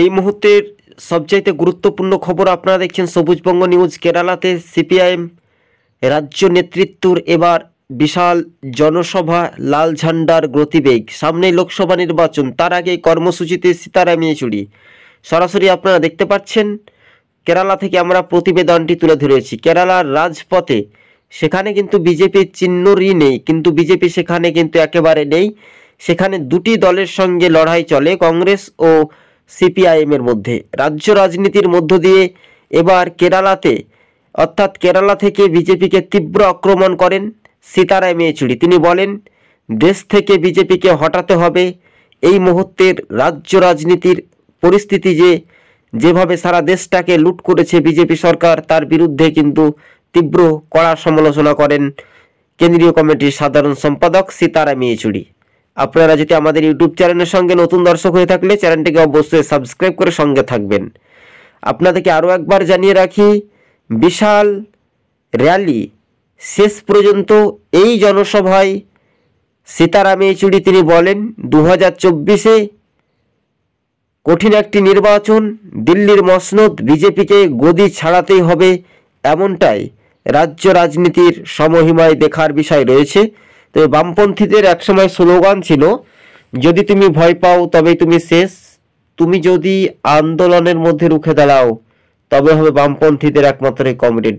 এই মুহূর্তের সবচাইতে গুরুত্বপূর্ণ খবর আপনারা দেখছেন সবুজবঙ্গ নিউজ কেরালাতে সিপিআইএম রাজ্য নেতৃত্বর এবার বিশাল জনসভা লাল ঝান্ডার গতিবেগ সামনে লোকসভা নির্বাচন তার আগে কর্মসূচিতে সীতারাম চুরি সরাসরি আপনারা দেখতে পাচ্ছেন কেরালা থেকে আমরা প্রতিবেদনটি তুলে ধরেছি কেরালার রাজপথে সেখানে কিন্তু বিজেপির চিহ্নরই নেই কিন্তু বিজেপি সেখানে কিন্তু একেবারে নেই সেখানে দুটি দলের সঙ্গে লড়াই চলে কংগ্রেস ও সিপিআইএমের মধ্যে রাজ্য রাজনীতির মধ্য দিয়ে এবার কেরালাতে অর্থাৎ কেরালা থেকে বিজেপিকে তীব্র আক্রমণ করেন সীতারায় মেয়েচুরি তিনি বলেন দেশ থেকে বিজেপিকে হটাতে হবে এই মুহূর্তের রাজ্য রাজনীতির পরিস্থিতি যে যেভাবে সারা দেশটাকে লুট করেছে বিজেপি সরকার তার বিরুদ্ধে কিন্তু তীব্র কড়া সমালোচনা করেন কেন্দ্রীয় কমিটির সাধারণ সম্পাদক সীতারাম মেয়েচুরি আপনারা যদি আমাদের ইউটিউব চ্যানেলের সঙ্গে নতুন দর্শক হয়ে থাকলে চ্যানেলটিকে অবশ্যই সাবস্ক্রাইব করে সঙ্গে থাকবেন আপনাদেরকে আরও একবার জানিয়ে রাখি বিশাল র্যালি শেষ পর্যন্ত এই জনসভায় সীতারাম চুড়ি তিনি বলেন দু হাজার চব্বিশে কঠিন একটি নির্বাচন দিল্লির মসনদ বিজেপিকে গদি ছাড়াতেই হবে এমনটাই রাজ্য রাজনীতির সমহিমায় দেখার বিষয় রয়েছে তো বামপন্থীদের একসময় স্লোগান ছিল যদি তুমি ভয় পাও তবেই তুমি শেষ তুমি যদি আন্দোলনের মধ্যে রুখে দাঁড়াও তবে হবে বামপন্থীদের একমাত্র কমরেড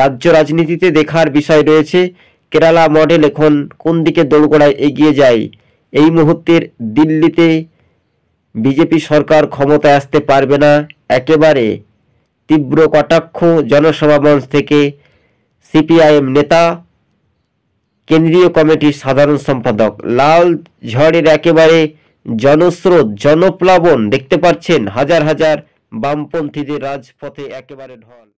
রাজ্য রাজনীতিতে দেখার বিষয় রয়েছে কেরালা মডেল এখন কোন দিকে দৌড়গোড়ায় এগিয়ে যায় এই মুহূর্তের দিল্লিতে বিজেপি সরকার ক্ষমতায় আসতে পারবে না একেবারে তীব্র কটাক্ষ জনসভা মঞ্চ থেকে সিপিআইএম নেতা কেন্দ্রীয় কমিটির সাধারণ সম্পাদক লাল ঝড়ের একেবারে জনস্রোত জনপ্লাবন দেখতে পাচ্ছেন হাজার হাজার বামপন্থীদের রাজপথে একেবারে ঢল